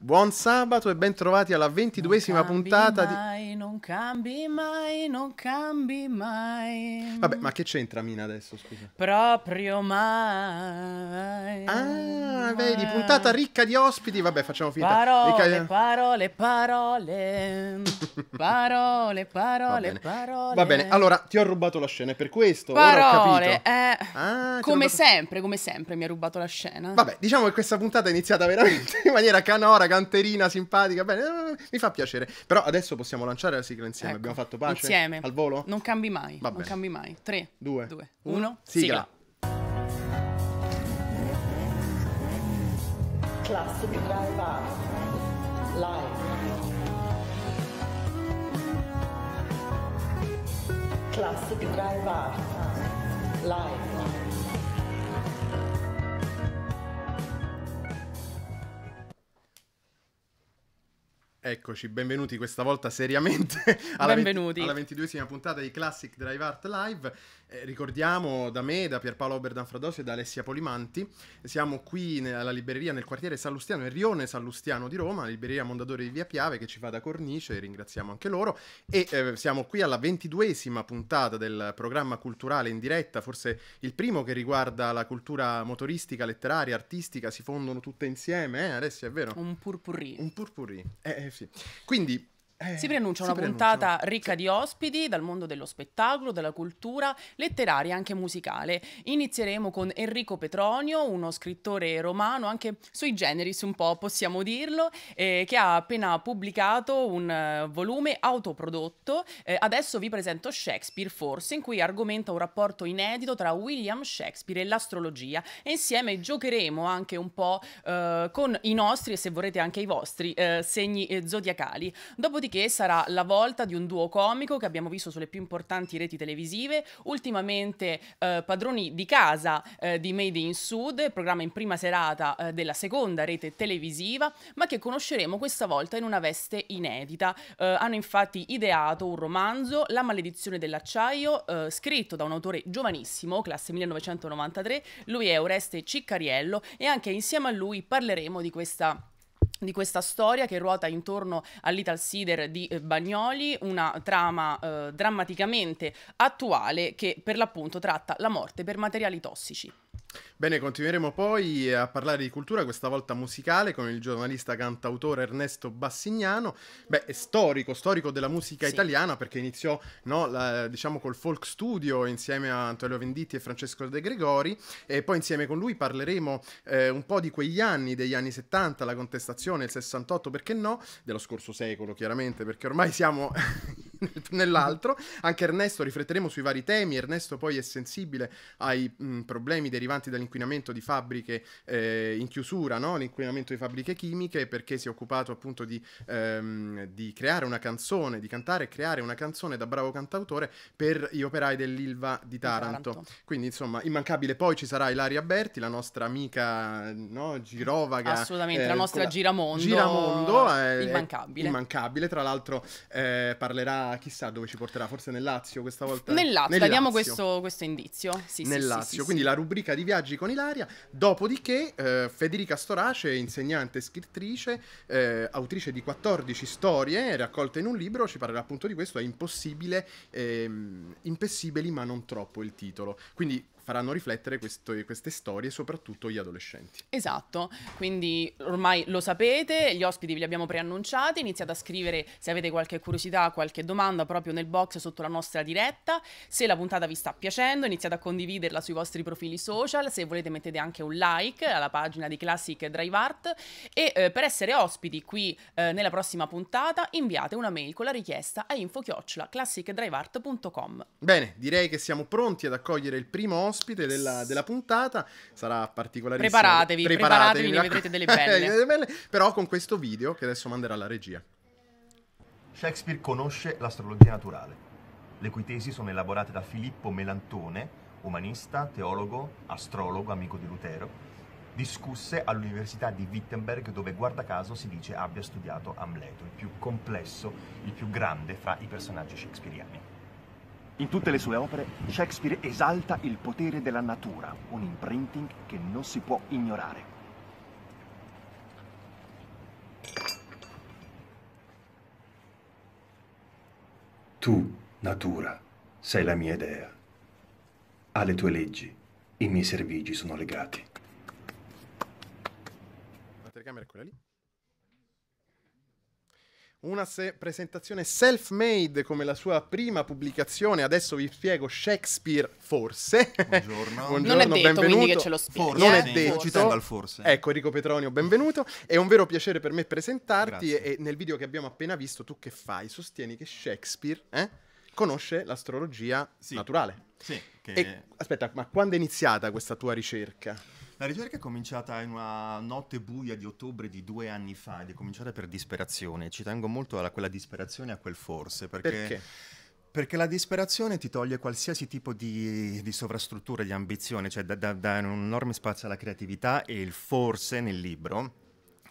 Buon sabato e ben trovati alla ventiduesima puntata mai, di... Non cambi mai, non cambi mai. Vabbè, ma che c'entra Mina adesso, scusa? Proprio mai. Ah, vedi, puntata ricca di ospiti. Vabbè, facciamo finta. Parole, di... parole, parole. parole, parole, Va parole. Va bene, allora, ti ho rubato la scena, è per questo. Parole, eh. Ah, come rubato... sempre, come sempre mi ha rubato la scena. Vabbè, diciamo che questa puntata è iniziata veramente in maniera canora canterina simpatica, bene, eh, mi fa piacere. Però adesso possiamo lanciare la sigla insieme, ecco, abbiamo fatto pace? Insieme. Al volo? Non cambi mai, Va non bene. cambi mai. 3, 2, 1, 1, sigla. Classic Drive Out, live. Classic Drive live. Eccoci, benvenuti questa volta seriamente alla, benvenuti. 20, alla 22esima puntata di Classic Drive Art Live. Eh, ricordiamo da me, da Pierpaolo Oberdan Fradosio e da Alessia Polimanti. Siamo qui alla libreria nel quartiere Sallustiano, in Rione Sallustiano di Roma, la libreria Mondadori di Via Piave che ci fa da cornice, ringraziamo anche loro. E eh, siamo qui alla 22esima puntata del programma culturale in diretta, forse il primo che riguarda la cultura motoristica, letteraria, artistica, si fondono tutte insieme, eh Alessia, è vero? Un purpurri. Un purpurri. Eh, eh eh sì. Quindi eh, si preannuncia una si puntata preannuncia. ricca di ospiti dal mondo dello spettacolo, della cultura, letteraria e anche musicale. Inizieremo con Enrico Petronio, uno scrittore romano, anche sui generis un po' possiamo dirlo, eh, che ha appena pubblicato un uh, volume autoprodotto. Eh, adesso vi presento Shakespeare Forse, in cui argomenta un rapporto inedito tra William Shakespeare e l'astrologia e insieme giocheremo anche un po' eh, con i nostri e se vorrete anche i vostri segni zodiacali. Dopodiché dopodiché sarà la volta di un duo comico che abbiamo visto sulle più importanti reti televisive, ultimamente eh, padroni di casa eh, di Made in Sud, programma in prima serata eh, della seconda rete televisiva, ma che conosceremo questa volta in una veste inedita. Eh, hanno infatti ideato un romanzo, La maledizione dell'acciaio, eh, scritto da un autore giovanissimo, classe 1993, lui è Oreste Ciccariello e anche insieme a lui parleremo di questa di questa storia che ruota intorno all'Ital Sider di eh, Bagnoli, una trama eh, drammaticamente attuale che per l'appunto tratta la morte per materiali tossici. Bene, continueremo poi eh, a parlare di cultura, questa volta musicale, con il giornalista cantautore Ernesto Bassignano. Beh, è storico, storico della musica sì. italiana perché iniziò, no, la, diciamo, col folk studio insieme a Antonio Venditti e Francesco De Gregori e poi insieme con lui parleremo eh, un po' di quegli anni, degli anni 70, la contestazione, il 68, perché no, dello scorso secolo chiaramente, perché ormai siamo nell'altro. Anche Ernesto rifletteremo sui vari temi. Ernesto poi è sensibile ai mh, mm, problemi derivanti dall'inquinamento di fabbriche eh, in chiusura, no? l'inquinamento di fabbriche chimiche, perché si è occupato appunto di, ehm, di creare una canzone, di cantare e creare una canzone da bravo cantautore per gli operai dell'Ilva di Taranto. Taranto. Quindi insomma, immancabile. Poi ci sarà Ilaria Berti, la nostra amica no? girovaga. Assolutamente, eh, la nostra la... giramondo. Giramondo. Eh, immancabile. Immancabile, tra l'altro eh, parlerà chissà dove ci porterà, forse nel Lazio questa volta. Nel Lazio, nel diamo Lazio. Questo, questo, indizio. Sì, nel sì, Lazio, sì, quindi la rubrica di viaggi con Ilaria. Dopodiché eh, Federica Storace, insegnante, e scrittrice, eh, autrice di 14 storie raccolte in un libro, ci parlerà appunto di questo, è impossibile, ehm, impessibili ma non troppo il titolo. Quindi faranno riflettere questo, queste storie soprattutto gli adolescenti. Esatto, quindi ormai lo sapete, gli ospiti ve li abbiamo preannunciati, iniziate a scrivere se avete qualche curiosità, qualche domanda proprio nel box sotto la nostra diretta, se la puntata vi sta piacendo iniziate a condividerla sui vostri profili social, se volete mettete anche un like alla pagina di Classic Drive Art e eh, per essere ospiti qui eh, nella prossima puntata inviate una mail con la richiesta a info classicdriveart.com. Bene, direi che siamo pronti ad accogliere il primo ospite ospite della, della puntata. Sarà particolarissimo. Preparatevi, preparatevi, preparatevi ne vedrete delle belle. belle. Però con questo video che adesso manderà la regia. Shakespeare conosce l'astrologia naturale, le cui tesi sono elaborate da Filippo Melantone, umanista, teologo, astrologo, amico di Lutero, discusse all'Università di Wittenberg dove guarda caso si dice abbia studiato Amleto, il più complesso, il più grande fra i personaggi shakespeariani. In tutte le sue opere Shakespeare esalta il potere della natura, un imprinting che non si può ignorare. Tu, natura, sei la mia idea. Alle tue leggi i miei servigi sono legati. La telecamera è quella lì una se- presentazione self-made come la sua prima pubblicazione. Adesso vi spiego Shakespeare, forse. Buongiorno. Buongiorno non è detto benvenuto. quindi che ce lo spieghi. Eh? Eh, non è sì, detto. Ci tengo al forse. Ecco, Enrico Petronio, benvenuto. È un vero piacere per me presentarti Grazie. e nel video che abbiamo appena visto tu che fai? Sostieni che Shakespeare eh, conosce l'astrologia sì. naturale. Sì. Che... E, aspetta, ma quando è iniziata questa tua ricerca? La ricerca è cominciata in una notte buia di ottobre di due anni fa ed è cominciata per disperazione. Ci tengo molto a quella disperazione e a quel forse, perché... perché? Perché la disperazione ti toglie qualsiasi tipo di, di sovrastruttura, di ambizione, cioè dà da, un enorme spazio alla creatività e il forse nel libro,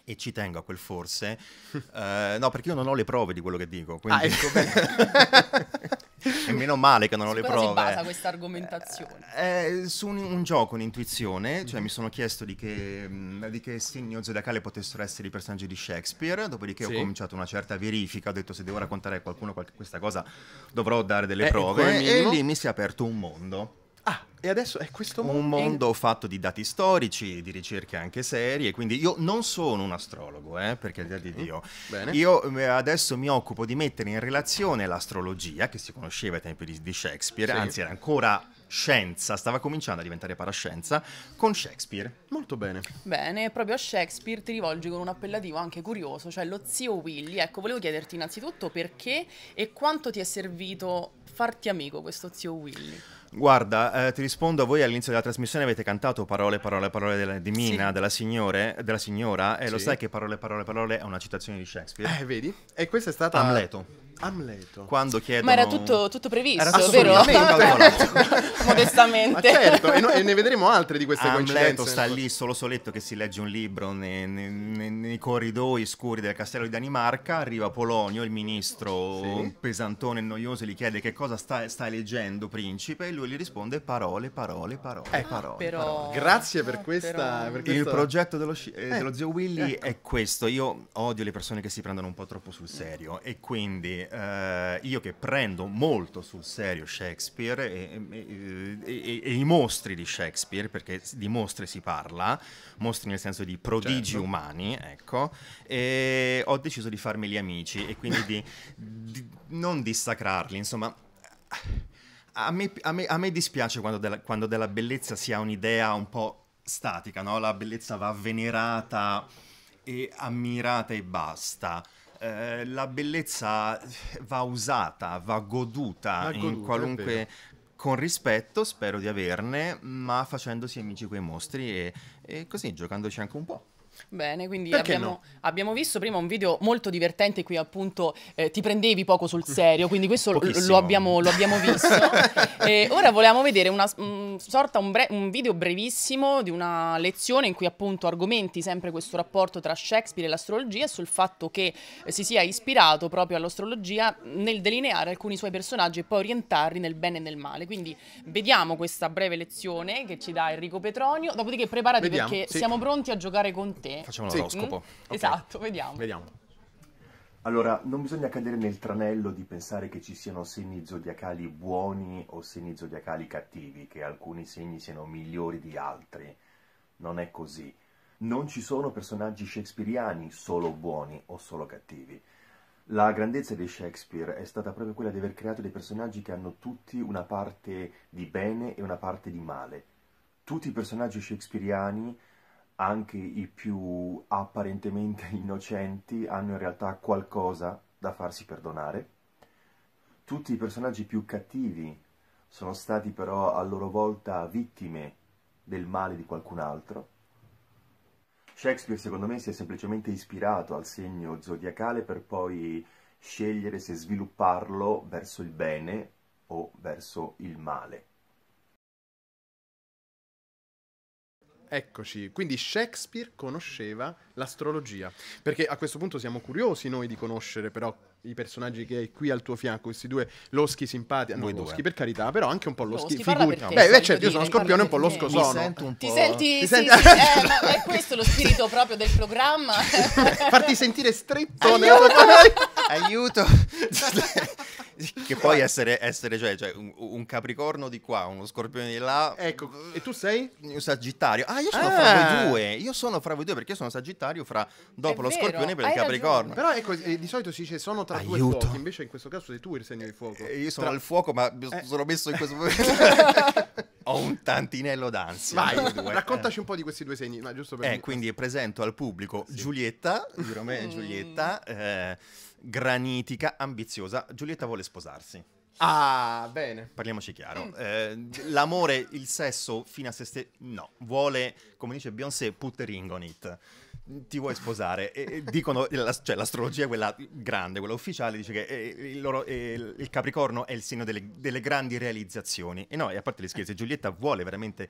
e ci tengo a quel forse, uh, no perché io non ho le prove di quello che dico. Quindi... Ah, ecco, bene. e meno male che non ho le prove. Su basa questa argomentazione? Eh, eh, su un, un, gioco, un'intuizione, cioè mi sono chiesto di che, di che segno zodiacale potessero essere i personaggi di Shakespeare, dopodiché sì. ho cominciato una certa verifica, ho detto se devo raccontare a qualcuno qualche, questa cosa dovrò dare delle eh, prove e lì mi si è aperto un mondo. Ah, e adesso è questo mondo. Un mondo fatto di dati storici, di ricerche anche serie, quindi io non sono un astrologo, eh, perché okay. di Dio. Bene. Io eh, adesso mi occupo di mettere in relazione l'astrologia, che si conosceva ai tempi di, di Shakespeare, sì. anzi era ancora scienza, stava cominciando a diventare parascienza, con Shakespeare. Molto bene. Bene, proprio a Shakespeare ti rivolgi con un appellativo anche curioso, cioè lo zio Willy. Ecco, volevo chiederti innanzitutto perché e quanto ti è servito farti amico questo zio Willy. Guarda, eh, ti rispondo a voi all'inizio della trasmissione avete cantato parole, parole, parole della, di Mina, sì. della, signore, della, signora, e sì. lo sai che parole, parole, parole è una citazione di Shakespeare. Eh, vedi? E questa è stata... Amleto. Amleto. Quando chiedono... Ma era tutto, tutto previsto, era vero? Modestamente. Ma certo, e, no, e, ne vedremo altre di queste Amleto coincidenze. Amleto sta lì solo soletto che si legge un libro nei, nei, nei, nei corridoi scuri del castello di Danimarca, arriva Polonio, il ministro sì. pesantone e noioso, gli chiede che cosa stai sta, leggendo Principe e lui gli risponde parole, parole, parole, eh, parole, ah, però... parole. Grazie per ah, questa... Eh, per questa... Il progetto dello, sci- eh, eh, dello zio Willy ecco. è questo. Io odio le persone che si prendono un po' troppo sul serio e quindi eh, io che prendo molto sul serio Shakespeare e, e, e, e, i mostri di Shakespeare, perché di mostri si parla, mostri nel senso di prodigi certo. umani, ecco, e ho deciso di farmi gli amici e quindi di, di non dissacrarli, insomma... A me, a, me, a me, dispiace quando della, quando della bellezza si ha un'idea un po' statica, no? La bellezza va venerata e ammirata e basta eh, la bellezza va usata, va goduta, va goduta in qualunque con rispetto, spero di averne, ma facendosi amici quei mostri e, e così giocandoci anche un po'. Bene, quindi abbiamo, no? abbiamo, visto prima un video molto divertente qui appunto eh, ti prendevi poco sul serio, quindi questo lo abbiamo, lo abbiamo, visto. e ora volevamo vedere una mh, mm, sorta, un, bre- un, video brevissimo di una lezione in cui appunto argomenti sempre questo rapporto tra Shakespeare e l'astrologia e sul fatto che eh, si sia ispirato proprio all'astrologia nel delineare alcuni suoi personaggi e poi orientarli nel bene e nel male. Quindi vediamo questa breve lezione che ci dà Enrico Petronio, dopodiché preparati vediamo, perché sì. siamo pronti a giocare con te te. Facciamo l'oroscopo. Sì. Mm? Okay. Esatto, vediamo. Vediamo. Allora, non bisogna cadere nel tranello di pensare che ci siano segni zodiacali buoni o segni zodiacali cattivi, che alcuni segni siano migliori di altri. Non è così. Non ci sono personaggi shakespeariani solo buoni o solo cattivi. La grandezza di Shakespeare è stata proprio quella di aver creato dei personaggi che hanno tutti una parte di bene e una parte di male. Tutti i personaggi shakespeariani anche i più apparentemente innocenti hanno in realtà qualcosa da farsi perdonare. Tutti i personaggi più cattivi sono stati però a loro volta vittime del male di qualcun altro. Shakespeare secondo me si è semplicemente ispirato al segno zodiacale per poi scegliere se svilupparlo verso il bene o verso il male. Eccoci, quindi Shakespeare conosceva l'astrologia, perché a questo punto siamo curiosi noi di conoscere però i personaggi che hai qui al tuo fianco, questi due loschi simpatici, no, loschi per carità, però anche un po' loschi, loschi figuri. Te, Beh, certo, io sono scorpione un po' losco sono. Sento un po'... Ti senti, Ti senti... Sì, sì, eh, ma è questo lo spirito proprio del programma. Farti sentire stretto nella tua... aiuto. che poi essere, essere cioè, cioè un, un, capricorno di qua, uno scorpione di là. Ecco, e tu sei? Un sagittario. Ah, io sono ah. fra voi due. Io sono fra voi due perché io sono sagittario fra dopo È lo vero, scorpione per il capricorno. Ragione. Però ecco, di solito si dice sono tra aiuto. due fuochi, invece in questo caso sei tu il segno di fuoco. Eh, io sono tra... al fuoco, ma eh. sono messo in questo momento. ho un tantinello d'ansia. Vai, due. raccontaci un po' di questi due segni, ma giusto per... Eh, quindi presento al pubblico sì. Giulietta, di Romeo e Giulietta, eh, granitica, ambiziosa. Giulietta vuole sposarsi. Ah, bene. Parliamoci chiaro. Mm. Eh, l'amore, il sesso fino a se stesso, no. Vuole, come dice Beyoncé, put the ring on it ti vuoi sposare? E, dicono, cioè l'astrologia, quella grande, quella ufficiale, dice che eh, il, loro, eh, il Capricorno è il segno delle, delle, grandi realizzazioni. E no, e a parte le scherze, Giulietta vuole veramente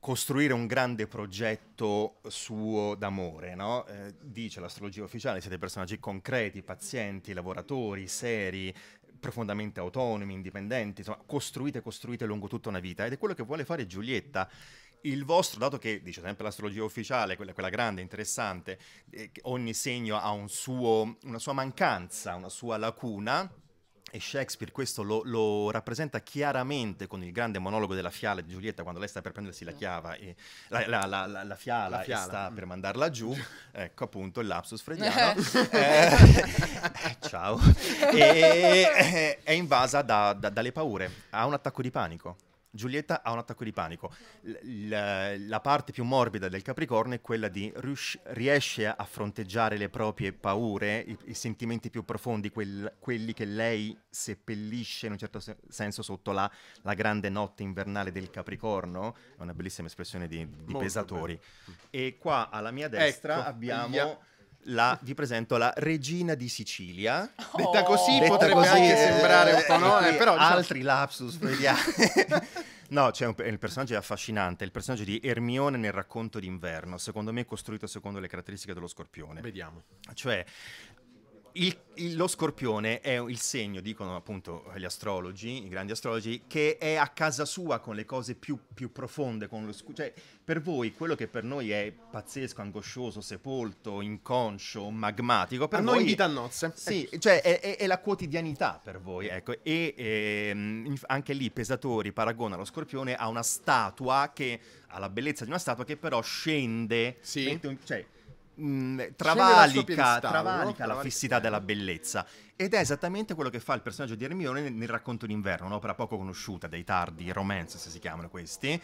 costruire un grande progetto suo d'amore, no? eh, dice l'astrologia ufficiale, siete personaggi concreti, pazienti, lavoratori, seri, profondamente autonomi, indipendenti, insomma, costruite, costruite lungo tutta una vita. Ed è quello che vuole fare Giulietta il vostro, dato che dice sempre l'astrologia ufficiale, quella, quella grande, interessante, eh, ogni segno ha un suo, una sua mancanza, una sua lacuna, e Shakespeare questo lo, lo, rappresenta chiaramente con il grande monologo della fiala di Giulietta quando lei sta per prendersi la chiava eh, e, la, la, la, la fiala, fiala, e sta mm. per mandarla giù ecco appunto il lapsus freudiano eh, eh, eh ciao e, è invasa da, da, dalle paure ha un attacco di panico Giulietta ha un attacco di panico. L- l- la parte più morbida del Capricorno è quella di rius- riesce a fronteggiare le proprie paure, i, i sentimenti più profondi, quel- quelli che lei seppellisce in un certo se- senso sotto la-, la, grande notte invernale del Capricorno. È una bellissima espressione di, di pesatori. Bello. E qua alla mia ecco, destra ecco, abbiamo... Via la, vi presento la regina di Sicilia. Oh, detta così detta potrebbe così, anche eh, sembrare un po' nome, eh, però diciamo- altri lapsus, vediamo. no, cioè, il personaggio è affascinante, il personaggio di Ermione nel racconto d'inverno, secondo me è costruito secondo le caratteristiche dello scorpione. Vediamo. Cioè, il, il, lo scorpione è il segno, dicono appunto gli astrologi, i grandi astrologi, che è a casa sua con le cose più, più profonde. Scu- cioè, per voi quello che per noi è pazzesco, angoscioso, sepolto, inconscio, magmatico, per a noi vita a nozze. Sì, ecco. cioè è, è, è, la quotidianità per voi, ecco. E ehm, anche lì Pesatori paragona lo scorpione a una statua che, ha la bellezza di una statua che però scende. Sì. Un, cioè, mh, travalica, travalica, travalica la fissità della bellezza. Ed è esattamente quello che fa il personaggio di Hermione nel racconto d'inverno, un'opera poco conosciuta dei tardi romance, se si chiamano questi,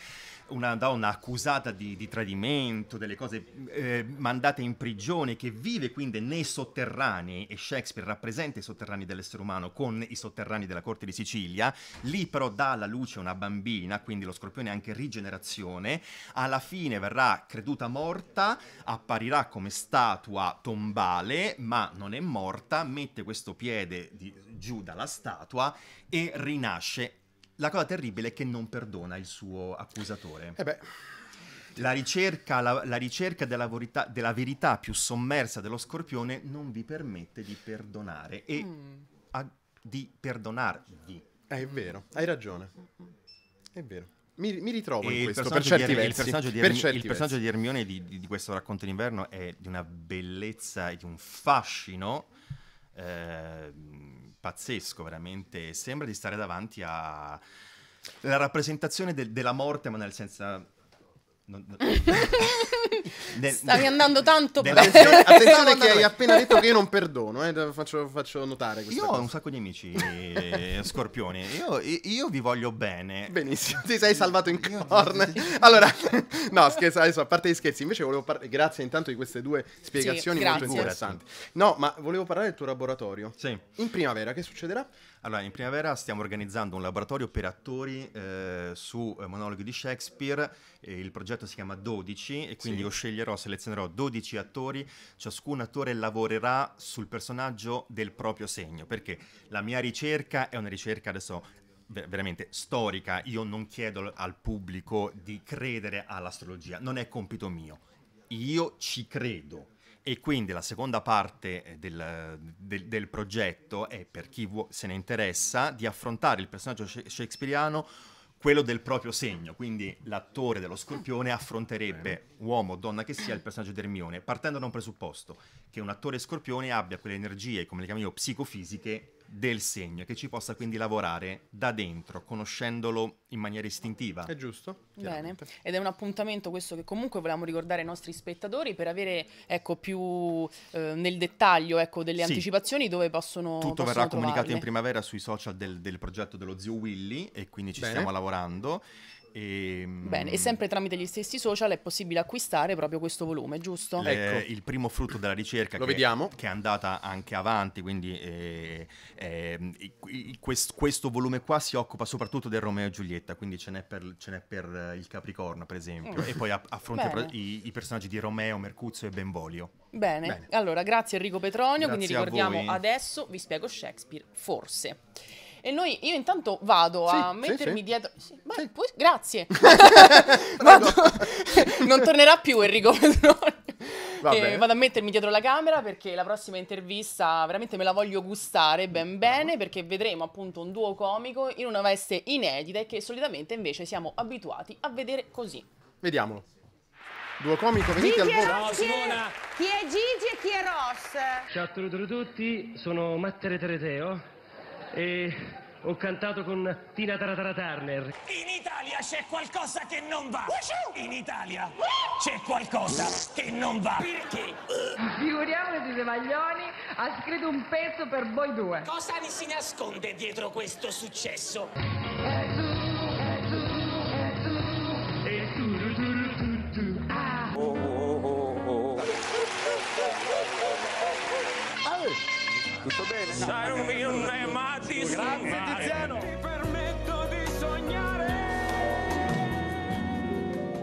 una donna accusata di, di tradimento, delle cose eh, mandate in prigione, che vive quindi nei sotterranei e Shakespeare rappresenta i sotterranei dell'essere umano con i sotterranei della corte di Sicilia, lì però dà alla luce una bambina, quindi lo scorpione è anche rigenerazione, alla fine verrà creduta morta, apparirà come statua tombale, ma non è morta, mette questo piede piede di, giù dalla statua e rinasce. La cosa terribile è che non perdona il suo accusatore. Eh beh. La ricerca, la, la ricerca della, verità, della, verità, più sommersa dello scorpione non vi permette di perdonare e mm. a, di perdonarvi. Eh, è vero, hai ragione. È vero. Mi, mi ritrovo e in questo per certi di, versi. Il personaggio di, Ermi, il personaggio di Ermione di, di, questo racconto d'inverno è di una bellezza e di un fascino eh, pazzesco, veramente. Sembra di stare davanti alla rappresentazione de- della morte, ma nel senso... Non, non... De, Stavi andando tanto bene. Attenzione, attenzione che hai appena detto che io non perdono, eh, faccio, faccio, notare Io cosa. ho un sacco di amici eh, scorpioni, io, io, vi voglio bene. Benissimo, ti sei salvato in corner. Allora, no, scherzo, adesso a parte gli scherzi, invece volevo parlare, grazie intanto di queste due spiegazioni sì, molto interessanti. No, ma volevo parlare del tuo laboratorio. Sì. In primavera che succederà? Allora, in primavera stiamo organizzando un laboratorio per attori eh, su eh, monologhi di Shakespeare, il progetto si chiama 12 e quindi sì sceglierò, selezionerò 12 attori, ciascun attore lavorerà sul personaggio del proprio segno, perché la mia ricerca è una ricerca adesso veramente storica, io non chiedo al pubblico di credere all'astrologia, non è compito mio, io ci credo. E quindi la seconda parte eh, del, del, del progetto è per chi vu- se ne interessa di affrontare il personaggio shakespeariano quello del proprio segno, quindi mm. l'attore dello scorpione affronterebbe, uomo o donna che sia, il personaggio di Ermione, partendo da un presupposto che un attore scorpione abbia quelle energie, come le chiamo io, psicofisiche del segno, che ci possa quindi lavorare da dentro, conoscendolo in maniera istintiva. È giusto. Bene, ed è un appuntamento questo che comunque volevamo ricordare ai nostri spettatori per avere ecco, più eh, nel dettaglio ecco, delle sì. anticipazioni dove possono... Tutto possono verrà trovarle. comunicato in primavera sui social del, del progetto dello zio Willy e quindi ci Bene. stiamo lavorando e, Bene, e ehm, sempre tramite gli stessi social è possibile acquistare proprio questo volume, giusto? Le, eh, ecco. Il primo frutto della ricerca che, che, è andata anche avanti, quindi eh, eh, quest, questo volume qua si occupa soprattutto del Romeo e Giulietta, quindi ce n'è per, ce n'è per eh, il Capricorno per esempio, mm. e poi affronta i, i personaggi di Romeo, Mercuzio e Benvolio. Bene. Bene. allora grazie Enrico Petronio, grazie quindi ricordiamo adesso vi spiego Shakespeare, forse. E noi, io intanto vado sì, a mettermi sì, dietro. sì. poi, grazie. vado... non tornerà più Enrico Pedroni. Eh, vado a mettermi dietro la camera perché la prossima intervista veramente me la voglio gustare ben bene perché vedremo appunto un duo comico in una veste inedita e che solitamente invece siamo abituati a vedere così. Vediamolo. Duo comico, venite Gigi al volo. Simona! chi è Gigi e chi è Ross? Ciao a tutti, sono Mattere Tereteo e ho cantato con Tina Taratara Turner. In Italia c'è qualcosa che non va. In Italia c'è qualcosa che non va. Perché? Figuriamoci se Maglioni ha scritto un pezzo per voi due. Cosa vi si nasconde dietro questo successo? tutto bene? Sarmi un nematissimo. Grazie Tiziano. Ti permetto di sognare.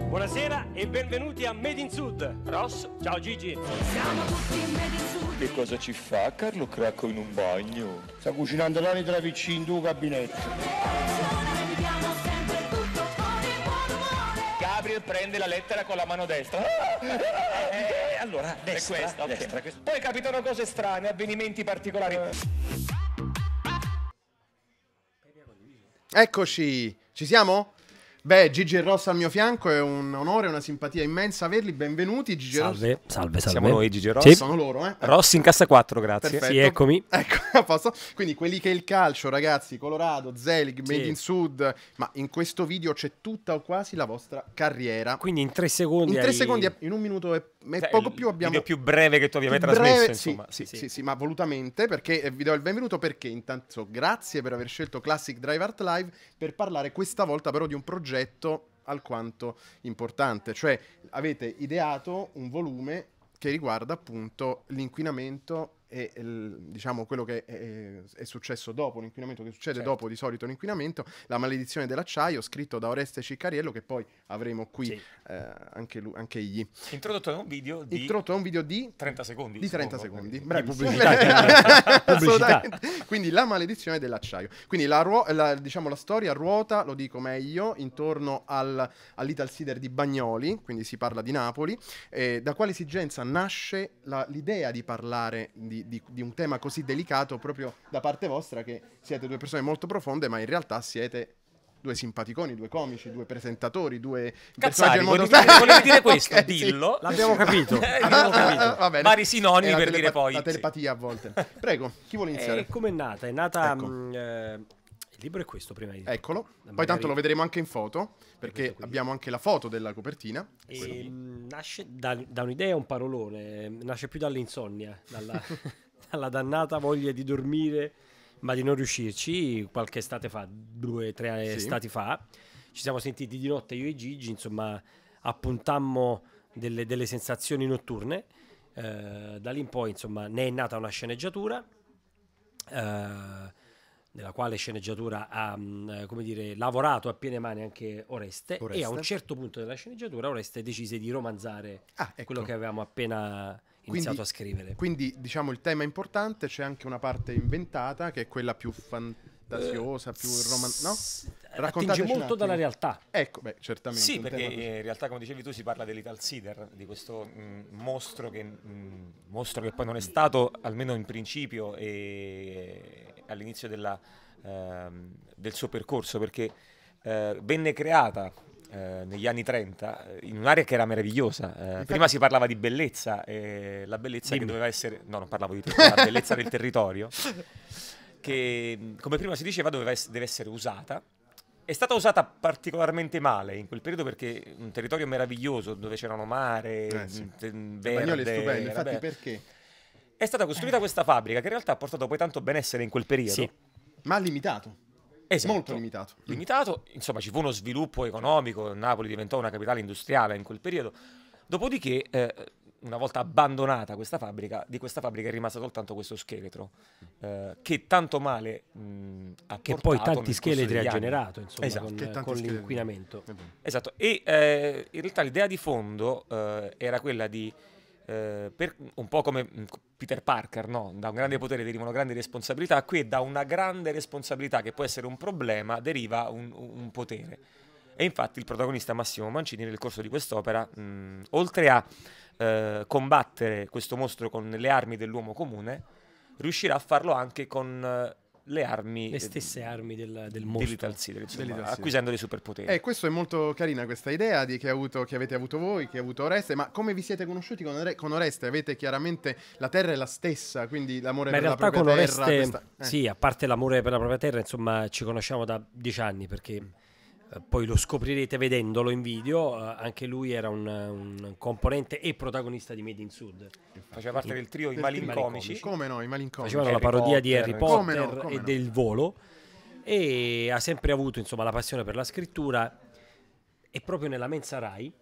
Buonasera e benvenuti a Made in Sud. Ross, ciao Gigi. Siamo tutti in Made in Sud. Che cosa ci fa Carlo Cracco in un bagno? Sta cucinando l'anitra vicino in tuo gabinetto. prende la lettera con la mano destra. Eh, ah, eh, eh allora, destra, questa, okay. destra questa. Poi capitano cose strane, avvenimenti particolari. Eccoci, ci siamo? Beh, Gigi e Ross al mio fianco è un onore, una simpatia immensa averli. Benvenuti, Gigi salve, Salve, salve. Siamo noi, Gigi e Ross. Sì. Sono loro, eh? Ross in cassa 4, grazie. Perfetto. Sì, eccomi. Ecco, a posto. Quindi quelli che è il calcio, ragazzi, Colorado, Zelig, sì. Made in Sud, ma in questo video c'è tutta o quasi la vostra carriera. Quindi in tre secondi. In tre hai... secondi, in un minuto e, cioè, poco più abbiamo... Il video più breve che tu abbia mai trasmesso, breve, insomma. Sì, sì, sì, ma volutamente, perché eh, vi do il benvenuto perché intanto grazie per aver scelto Classic Drive Art Live per parlare questa volta però di un progetto progetto alquanto importante, cioè avete ideato un volume che riguarda appunto l'inquinamento e il, diciamo quello che è, è, successo dopo l'inquinamento, che succede certo. dopo di solito l'inquinamento, La maledizione dell'acciaio, scritto da Oreste Ciccariello, che poi avremo qui sì. eh, anche, lui, anche egli. Introdotto da un video di... Introdotto da un video di... 30 secondi. Di 30 secondo, secondi, bravissimo. Pubblicità, pubblicità. Quindi La maledizione dell'acciaio. Quindi la, ruo- la, diciamo, la storia ruota, lo dico meglio, intorno al, all'Ital Cider di Bagnoli, quindi si parla di Napoli, eh, da quale esigenza nasce la, l'idea di parlare di di, di, un tema così delicato proprio da parte vostra che siete due persone molto profonde, ma in realtà siete due simpaticoni, due comici, due presentatori, due Cazzari, del mondo... dire, volevi dire questo, okay, dillo. Sì. L'abbiamo capito. Eh, capito. Va bene. Vari sinonimi per telepa- dire poi. La telepatia sì. a volte. Prego, chi vuole eh, iniziare? Eh, Come è nata? È nata... Ecco. Mh, mm, eh il libro è questo prima di... Eccolo, magari... poi tanto lo vedremo anche in foto, perché abbiamo anche la foto della copertina. E mm, nasce da, da un'idea, un parolone, mm, nasce più dall'insonnia, dalla, dalla dannata voglia di dormire, ma di non riuscirci, qualche estate fa, due, tre sì. estati fa, ci siamo sentiti di notte io e Gigi, insomma, appuntammo delle, delle sensazioni notturne. Eh, da lì in poi, insomma, ne è nata una sceneggiatura. Eh, nella quale sceneggiatura ha mm, eh, dire, lavorato a piene mani anche Oreste, Oreste, e a un certo punto della sceneggiatura Oreste decise di romanzare ah, ecco. quello che avevamo appena iniziato quindi, a scrivere. Quindi diciamo il tema importante, c'è anche una parte inventata che è quella più fantasiosa, eh, più romantica, no? Raccontateci molto dalla realtà. Ecco, beh, certamente. Sì, perché in realtà, come dicevi tu, si parla dell'Ital Sider, di questo mh, mm, mostro, che, mh, mm, mostro, che, poi non è stato, almeno in principio, e all'inizio ehm, del suo percorso perché eh, venne creata eh, negli anni 30 in un'area che era meravigliosa. Eh, Infatti... prima si parlava di bellezza, eh, la bellezza Dimmi. che doveva essere... No, non parlavo di te, la bellezza del territorio, che come prima si diceva doveva es- deve essere usata. È stata usata particolarmente male in quel periodo perché un territorio meraviglioso dove c'erano mare, eh, sì. verde... Bagnoli è stupendo, infatti perché è stata costruita eh. questa fabbrica che in realtà ha portato poi tanto benessere in quel periodo. Sì. Ma limitato. Esatto. Molto limitato. Mm. Limitato, insomma, ci fu uno sviluppo economico, Napoli diventò una capitale industriale in quel periodo. Dopodiché, eh, una volta abbandonata questa fabbrica, di questa fabbrica è rimasto soltanto questo scheletro, eh, che tanto male mh, mm, ha Che poi tanti scheletri ha generato, insomma, esatto. con, con l'inquinamento. Esatto, e eh, in realtà l'idea di fondo eh, era quella di eh, per, un po' come mm, Peter Parker, no? da un grande potere derivano grandi responsabilità, qui da una grande responsabilità che può essere un problema deriva un, un potere. E infatti il protagonista Massimo Mancini nel corso di quest'opera, mh, mm, oltre a eh, combattere questo mostro con le armi dell'uomo comune, riuscirà a farlo anche con eh, le armi le stesse armi del, del mostro acquisendo dei superpoteri e eh, questo è molto carina questa idea che, avuto, che, avete avuto voi che ha avuto Oreste ma come vi siete conosciuti con, Re- con Oreste avete chiaramente la terra è la stessa quindi l'amore Beh, per la propria terra in Oreste, questa... eh. sì a parte l'amore per la propria terra insomma ci conosciamo da dieci anni perché mm. Eh, poi lo scoprirete vedendolo in video, eh, anche lui era un, un componente e protagonista di Made in Sud. Faceva parte in, del trio del I Malincomici. Come no, I Malincomici. Facevano Harry la parodia Potter, di Harry Potter come no, come e no. del volo e ha sempre avuto insomma, la passione per la scrittura e proprio nella mensa Rai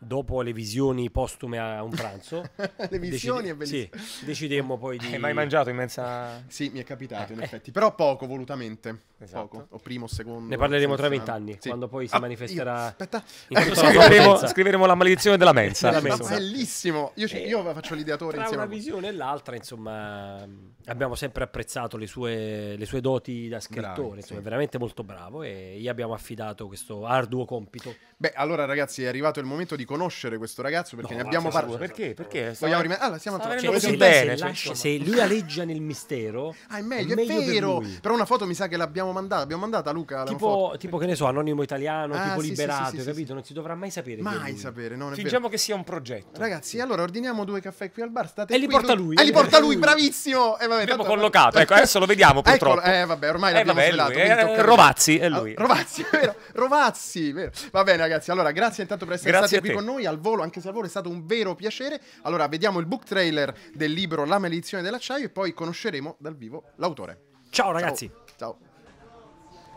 dopo le visioni postume a un pranzo. le visioni decide- è bellissimo. Sì, decidemmo poi di... Hai mai mangiato in mensa... Sì, mi è capitato in eh, effetti, però poco volutamente esatto. poco, o primo o secondo. Ne parleremo tra vent'anni, sì. quando poi si ah, manifesterà. Io, aspetta, scriveremo, la scriveremo, la maledizione della mensa. della mensa. Bellissimo, io, eh, io faccio l'ideatore tra insieme. Tra una visione e l'altra, insomma, abbiamo sempre apprezzato le sue, le sue doti da scrittore, Bravi, insomma, sì. è veramente molto bravo e gli abbiamo affidato questo arduo compito. Beh, allora ragazzi, è arrivato il momento di conoscere questo ragazzo perché no, ne abbiamo parlato. Perché? Perché? Vogliamo rimanere? Ah, la siamo cioè, cioè, bene, se, cioè, lascia, se lui aleggia nel mistero, ah, è meglio, è, è meglio vero. Per Però una foto mi sa che l'abbiamo abbiamo mandato? Abbiamo mandato a Luca tipo, tipo, che ne so, anonimo italiano, ah, tipo sì, liberato, sì, sì, capito? Non si dovrà mai sapere. Mai sapere, no, Fingiamo che sia un progetto. Ragazzi, allora ordiniamo due caffè qui al bar. State e li qui, porta lui. E li porta lui, bravissimo. E eh, vabbè, Abbiamo tanto... collocato, ecco, adesso lo vediamo ecco, purtroppo. Eccolo. Eh, vabbè, ormai eh, l'abbiamo svelato. Eh, Rovazzi è ah, lui. Rovazzi, vero? Rovazzi, vero. Va bene, ragazzi. Allora, grazie intanto per essere stati qui con noi al volo, anche se al volo è stato un vero piacere. Allora, vediamo il book trailer del libro La maledizione dell'acciaio e poi conosceremo dal vivo l'autore. Ciao ragazzi. Ciao. Ciao.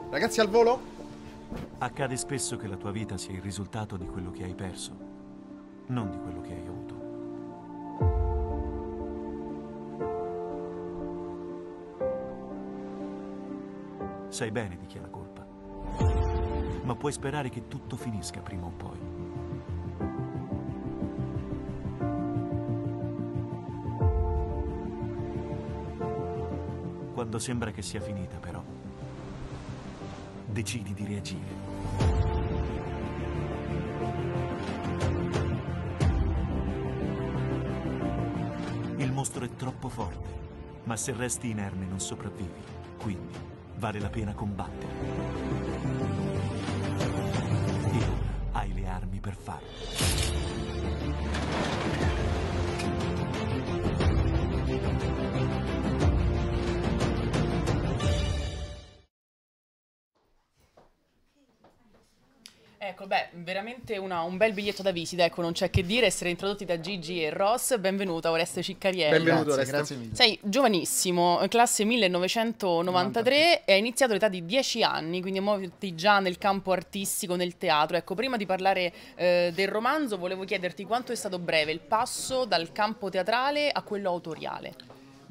Ragazzi al volo? Accade spesso che la tua vita sia il risultato di quello che hai perso, non di quello che hai avuto. Sai bene di chi ha la colpa, ma puoi sperare che tutto finisca prima o poi. Quando sembra che sia finita, però, decidi di reagire. Il mostro è troppo forte, ma se resti inerme non sopravvivi, quindi vale la pena combattere. E ora hai le armi per farlo. Ecco, beh, veramente una, un bel biglietto da visita, ecco, non c'è che dire, essere introdotti da Gigi e Ross, benvenuta Oreste Ciccarielli. Benvenuto Oreste, grazie mille. Sei giovanissimo, classe 1993 90. e hai iniziato all'età di 10 anni, quindi muoviti già nel campo artistico, nel teatro. Ecco, prima di parlare eh, del romanzo volevo chiederti quanto è stato breve il passo dal campo teatrale a quello autoriale.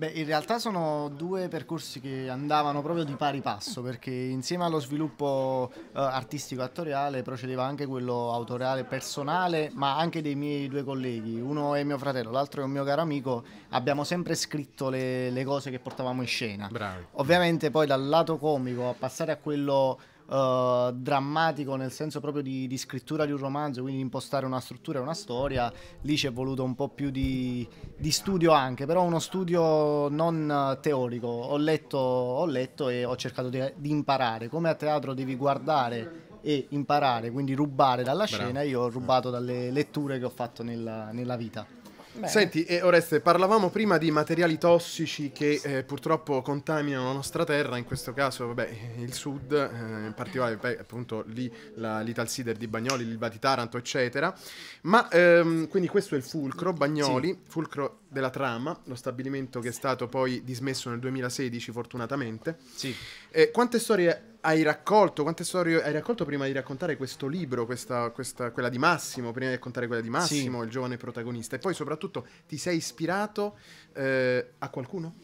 Beh, in realtà sono due percorsi che andavano proprio di pari passo, perché insieme allo sviluppo eh, artistico-attoriale procedeva anche quello autoriale personale, ma anche dei miei due colleghi. Uno è mio fratello, l'altro è un mio caro amico. Abbiamo sempre scritto le, le cose che portavamo in scena. Bravi. Ovviamente poi dal lato comico a passare a quello eh, drammatico nel senso proprio di, di, scrittura di un romanzo, quindi impostare una struttura e una storia, lì ci è voluto un po' più di, di studio anche, però uno studio non teorico. Ho letto, ho letto e ho cercato di, di imparare. Come a teatro devi guardare e imparare, quindi rubare dalla Bravo. scena, io ho rubato dalle letture che ho fatto nella, nella vita. Beh. Senti, eh, Oreste, parlavamo prima di materiali tossici che eh, purtroppo contaminano la nostra terra, in questo caso vabbè, il sud, eh, in particolare beh, appunto lì la, l'Italsider di Bagnoli, il di Taranto, eccetera. Ma ehm, quindi questo è il fulcro, Bagnoli, sì. fulcro della trama, lo stabilimento che è stato poi dismesso nel 2016 fortunatamente. Sì. Eh, quante storie hai raccolto, quante storie hai raccolto prima di raccontare questo libro, questa, questa, quella di Massimo, prima di raccontare quella di Massimo, sì. il giovane protagonista, e poi soprattutto ti sei ispirato eh, a qualcuno?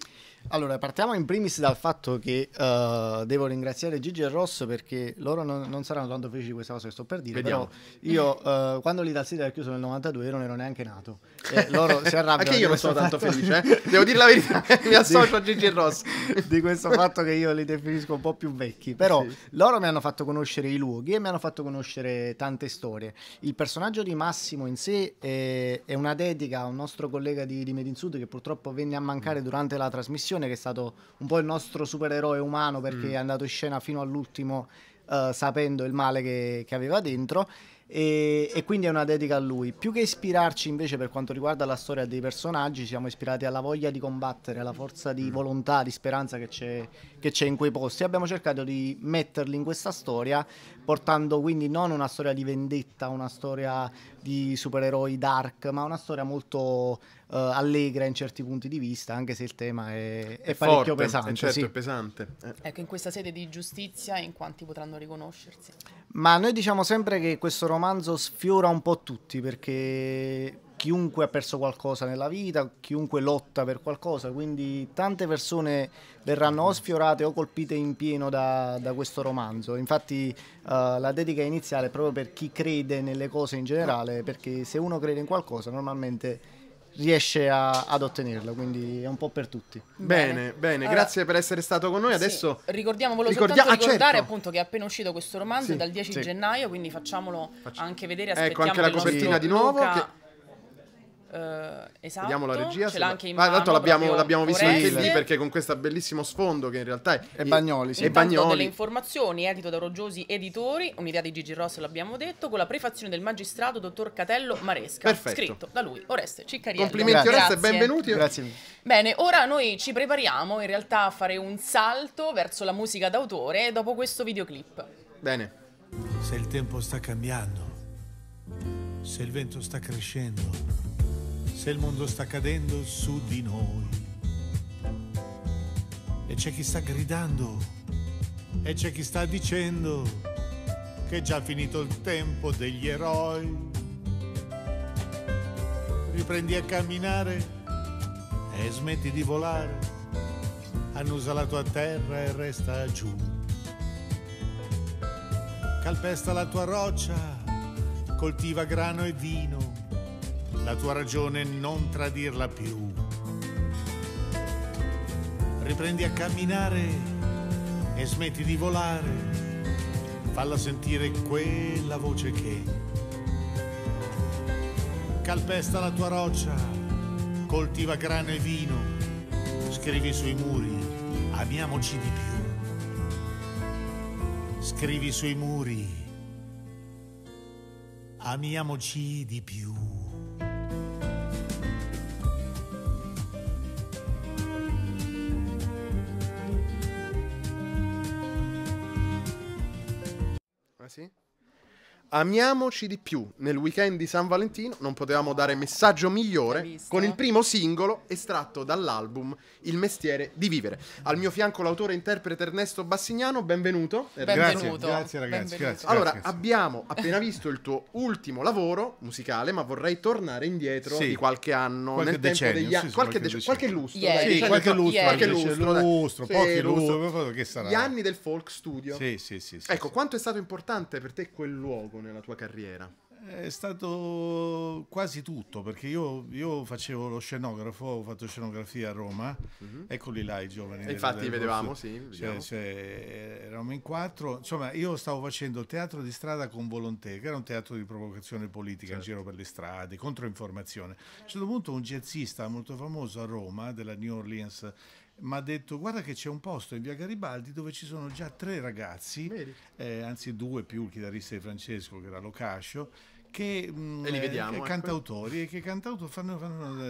Allora, partiamo in primis dal fatto che uh, devo ringraziare Gigi e Rosso perché loro non, non, saranno tanto felici di questa cosa che sto per dire. Vediamo. Però io, uh, quando l'Ital City era chiuso nel 92, non ero neanche nato. E loro si arrabbiano. Anche io non sono tanto felice, eh? devo dire la verità. mi associo a Gigi e Rosso. di questo fatto che io li definisco un po' più vecchi. Però sì. loro mi hanno fatto conoscere i luoghi e mi hanno fatto conoscere tante storie. Il personaggio di Massimo in sé è, eh, è una dedica a un nostro collega di, di Sud che purtroppo venne a mancare mm. durante la trasmissione Animazione che è stato un po' il nostro supereroe umano perché mm. è andato in scena fino all'ultimo eh, sapendo il male che, che aveva dentro e, e, quindi è una dedica a lui. Più che ispirarci invece per quanto riguarda la storia dei personaggi, siamo ispirati alla voglia di combattere, alla forza di mm. volontà, di speranza che c'è, che c'è in quei posti. Abbiamo cercato di metterli in questa storia, portando quindi non una storia di vendetta, una storia di supereroi dark, ma una storia molto uh, allegra in certi punti di vista, anche se il tema è, è, è parecchio forte, eh, pesante. È certo, sì. è pesante. Eh. Ecco, in questa sede di giustizia, in quanti potranno riconoscersi? Ma noi diciamo sempre che questo romanzo sfiora un po' tutti perché chiunque ha perso qualcosa nella vita, chiunque lotta per qualcosa, quindi tante persone verranno o sfiorate o colpite in pieno da, da questo romanzo. Infatti uh, la dedica iniziale è proprio per chi crede nelle cose in generale, perché se uno crede in qualcosa normalmente riesce a, ad ottenerlo, quindi è un po' per tutti. Bene, bene, bene. Allora, grazie per essere stato con noi. Adesso sì, ricordiamo, ricordia- soltanto ah, certo. ricordare certo. appunto che è appena uscito questo romanzo sì, dal 10 sì. gennaio, quindi facciamolo Facci- anche vedere. Ecco, anche la copertina di nuovo. Luca... Che Uh, esatto. Vediamo la regia. Ce l'ha anche in Ma, mano, tanto l'abbiamo, l'abbiamo visto anche lì perché con questo bellissimo sfondo che in realtà è. E Bagnoli. Sì. E Bagnoli. delle informazioni, edito da Roggiosi Editori, un'idea di Gigi Ross, l'abbiamo detto, con la prefazione del magistrato dottor Catello Maresca. Perfetto. Scritto da lui, Oreste Ciccariello. Complimenti, Oreste, e benvenuti. Grazie Bene, ora noi ci prepariamo in realtà a fare un salto verso la musica d'autore dopo questo videoclip. Bene. Se il tempo sta cambiando, se il vento sta crescendo se il mondo sta cadendo su di noi. E c'è chi sta gridando, e c'è chi sta dicendo che è già finito il tempo degli eroi. Riprendi a camminare e smetti di volare, annusa la tua terra e resta giù. Calpesta la tua roccia, coltiva grano e vino la tua ragione non tradirla più. Riprendi a camminare e smetti di volare, falla sentire quella voce che calpesta la tua roccia, coltiva grano e vino, scrivi sui muri, amiamoci di più. Scrivi sui muri, amiamoci di più. Amiamoci di più nel weekend di San Valentino, non potevamo dare messaggio migliore con il primo singolo estratto dall'album Il mestiere di vivere. Al mio fianco l'autore e interprete Ernesto Bassignano, benvenuto. benvenuto. Grazie, grazie ragazzi. Grazie, allora, grazie. abbiamo appena visto il tuo ultimo lavoro musicale, ma vorrei tornare indietro sì. di qualche anno, qualche nel decennio, tempo degli anni, sì, qualche, decennio. qualche lustro, yeah. dai, sì, diciamo qualche, lustro, yeah. qualche lustro, dai. lustro, pochi lustro, che sarà? Gli anni del folk studio. Sì, sì, sì. Ecco, quanto è stato importante per te quel luogo? nella tua carriera? È stato quasi tutto, perché io, io facevo lo scenografo, ho fatto scenografia a Roma, mm-hmm. eccoli là i giovani. E infatti del, vedevamo, posto. sì. Cioè, cioè, eravamo in quattro, insomma io stavo facendo teatro di strada con Volonté, che era un teatro di provocazione politica certo. in giro per le strade, controinformazione. A un certo punto un jazzista molto famoso a Roma, della New Orleans, mi ha detto guarda che c'è un posto in via Garibaldi dove ci sono già tre ragazzi, eh, anzi due più il chitarrista di Francesco che era Locascio, che, mh, mm, e li vediamo, che ecco. cantautori e che cantautori fanno, fanno, fanno,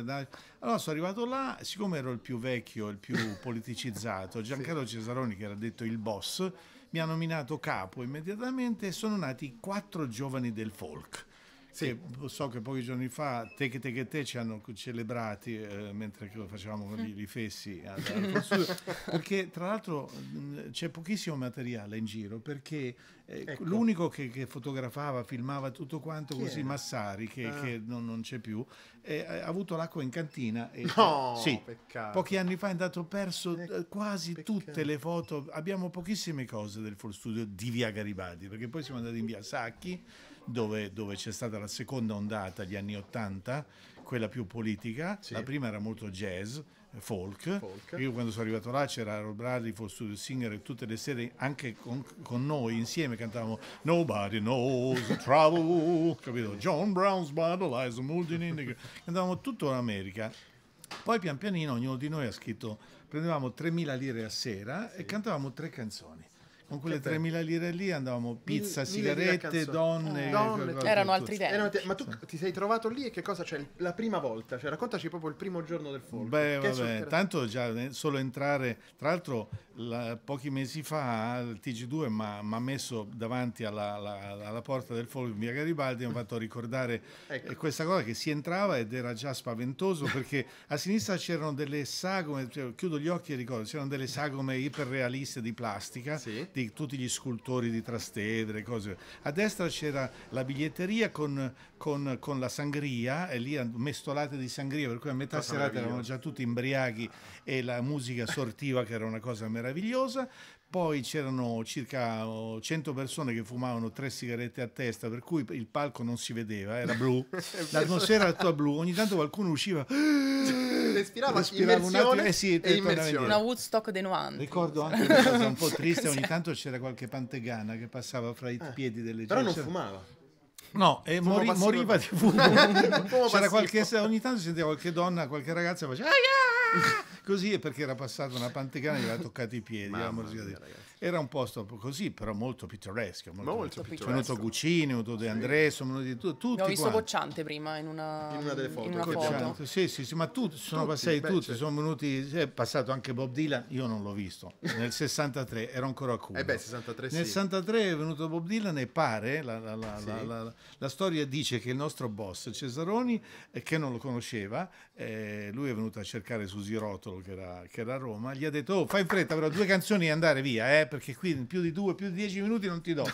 allora sono arrivato là siccome ero il più vecchio il più politicizzato Giancarlo sì. Cesaroni che era detto il boss mi ha nominato capo immediatamente e sono nati quattro giovani del folk sì, so che pochi giorni fa Te che Te che Te ci hanno celebrati eh, mentre facevamo con i mm. fessi perché tra l'altro c'è pochissimo materiale in giro perché eh, ecco. l'unico che, che, fotografava, filmava tutto quanto Chi così era? Massari che, ah. che non, non, c'è più eh, ha avuto l'acqua in cantina e, no, sì, pochi anni fa è andato perso ecco, eh, quasi peccato. tutte le foto abbiamo pochissime cose del Full Studio di Via Garibaldi perché poi siamo andati in Via Sacchi dove, dove, c'è stata la seconda ondata, degli anni 80, quella più politica, sì. la prima era molto jazz, eh, folk. folk. Io quando sono arrivato là c'era Harold Bradley, Full Studio Singer e tutte le sere anche con, con, noi insieme cantavamo Nobody Knows the Trouble, capito? John Brown's Battle, Lies Mulden Cantavamo tutto l'America. Poi pian pianino ognuno di noi ha scritto, prendevamo 3.000 lire a sera sì. e cantavamo tre canzoni con quelle 3.000 lire lì andavamo pizza, Mil- sigarette, donne. Eh. donne tutto. erano altri tempi. Erano te- ma tu sì. ti sei trovato lì e che cosa c'è? Cioè, la prima volta, cioè raccontaci proprio il primo giorno del folk. Beh, vabbè, tanto già eh, solo entrare, tra l'altro la, pochi mesi fa il TG2 mi ha messo davanti alla, alla, alla, porta del folk in via Garibaldi mi ha fatto ricordare ecco. Eh, questa cosa che si entrava ed era già spaventoso perché a sinistra c'erano delle sagome, cioè, chiudo gli occhi e ricordo, c'erano delle sagome iperrealiste di plastica. Sì di tutti gli scultori di Trastevere, cose. A destra c'era la biglietteria con, con, con, la sangria, e lì mestolate di sangria, per cui a metà serata erano già tutti imbriachi e la musica sortiva, che era una cosa meravigliosa poi c'erano circa 100 persone che fumavano tre sigarette a testa, per cui il palco non si vedeva, era blu, l'atmosfera era tutta blu, ogni tanto qualcuno usciva... Respirava, respirava un attimo, eh sì, e Una Woodstock dei 90. Ricordo anche una cosa un po' triste, ogni tanto c'era qualche pantegana che passava fra i eh. piedi delle gente. Però non fumava. No, e mori, moriva di fumo. C'era qualche, ogni tanto si sentiva qualche donna, qualche ragazza faceva... così è perché era passata una pantecana e gli aveva toccato i piedi. Mia, era un posto così, però molto pittoresco. Molto, molto pittoresco. venuto Guccini, venuto De André, sì. sono venuti tutti. Abbiamo visto quanti. Bocciante prima in una, in una delle foto. Una foto. Sì, sì, sì, ma tutti sono tutti, passati beh, tutti, certo. sono venuti, è passato anche Bob Dylan, io non l'ho visto. Nel 63 ero ancora a Cuba. Eh beh, 63, Nel 63 è venuto Bob Dylan e pare, la, la, la, la, storia dice che il nostro boss Cesaroni, eh, che non lo conosceva, eh, lui è venuto a cercare su Susirotolo che era, che era a Roma, gli ha detto oh fai in fretta però due canzoni e andare via eh, perché qui più di due, più di dieci minuti non ti do.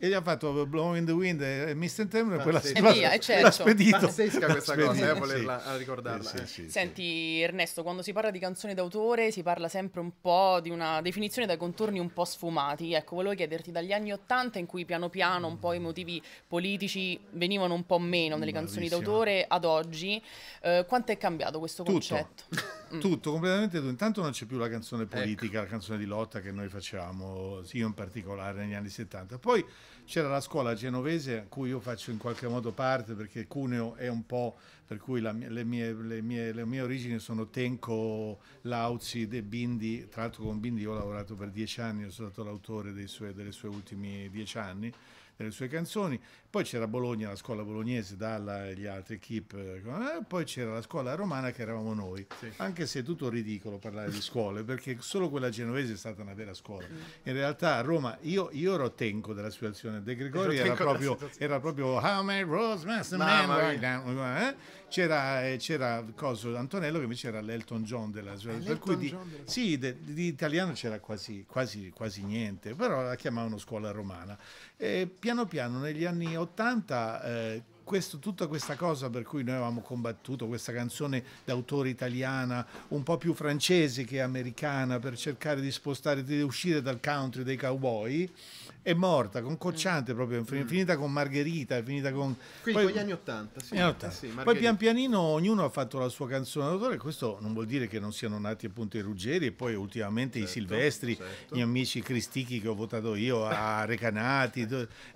e gli ha fatto Blow in the Wind e Mr. Temple e poi l'ha, e via, eh, l'ha, certo. l'ha spedito pazzesca questa spedito, cosa eh, volerla sì. ricordarla eh, sì, eh. Sì, senti Ernesto quando si parla di canzone d'autore si parla sempre un po' di una definizione dai contorni un po' sfumati ecco volevo chiederti dagli anni Ottanta in cui piano piano un po' i motivi politici venivano un po' meno nelle Bravissima. canzoni d'autore ad oggi eh, quanto è cambiato questo concetto? Tutto. Mm. tutto completamente tutto. Intanto non c'è più la canzone ecco. politica, ecco. la canzone di lotta che noi facciamo, io in particolare negli anni 70. Poi c'era la scuola genovese a cui io faccio in qualche modo parte perché Cuneo è un po' per cui la, le, mie, le, mie, le, mie, origini sono Tenco, Lauzi, De Bindi, tra l'altro con Bindi ho lavorato per dieci anni, sono stato l'autore sue, delle sue ultime dieci anni delle sue canzoni. Poi c'era Bologna, la scuola bolognese, Dalla e gli altri, Keep, eh, poi c'era la scuola romana che eravamo noi, sì. anche se è tutto ridicolo parlare di scuole, perché solo quella genovese è stata una vera scuola. Mm. In realtà a Roma io, io ero tenco della situazione, De Gregori era proprio, era proprio How many roads must a man eh? c'era, eh, c'era coso, Antonello che invece era l'Elton John della Svezia. Per cui di, della... sì, de, di, italiano c'era quasi, quasi, quasi, niente, però la chiamavano scuola romana. E piano piano negli anni Ottanta... Eh, questo, tutta questa cosa per cui noi avevamo combattuto questa canzone d'autore italiana, un po' più francese che americana, per cercare di spostare, di uscire dal country dei cowboy, è morta con mm. Cocciante proprio, è mm. finita con Margherita, è finita con... Quindi poi, con gli anni Ottanta, sì. Anni 80. Ah, sì poi pian pianino ognuno ha fatto la sua canzone d'autore, questo non vuol dire che non siano nati appunto i Ruggeri e poi ultimamente certo, i Silvestri, certo. gli amici Cristichi che ho votato io, a Recanati,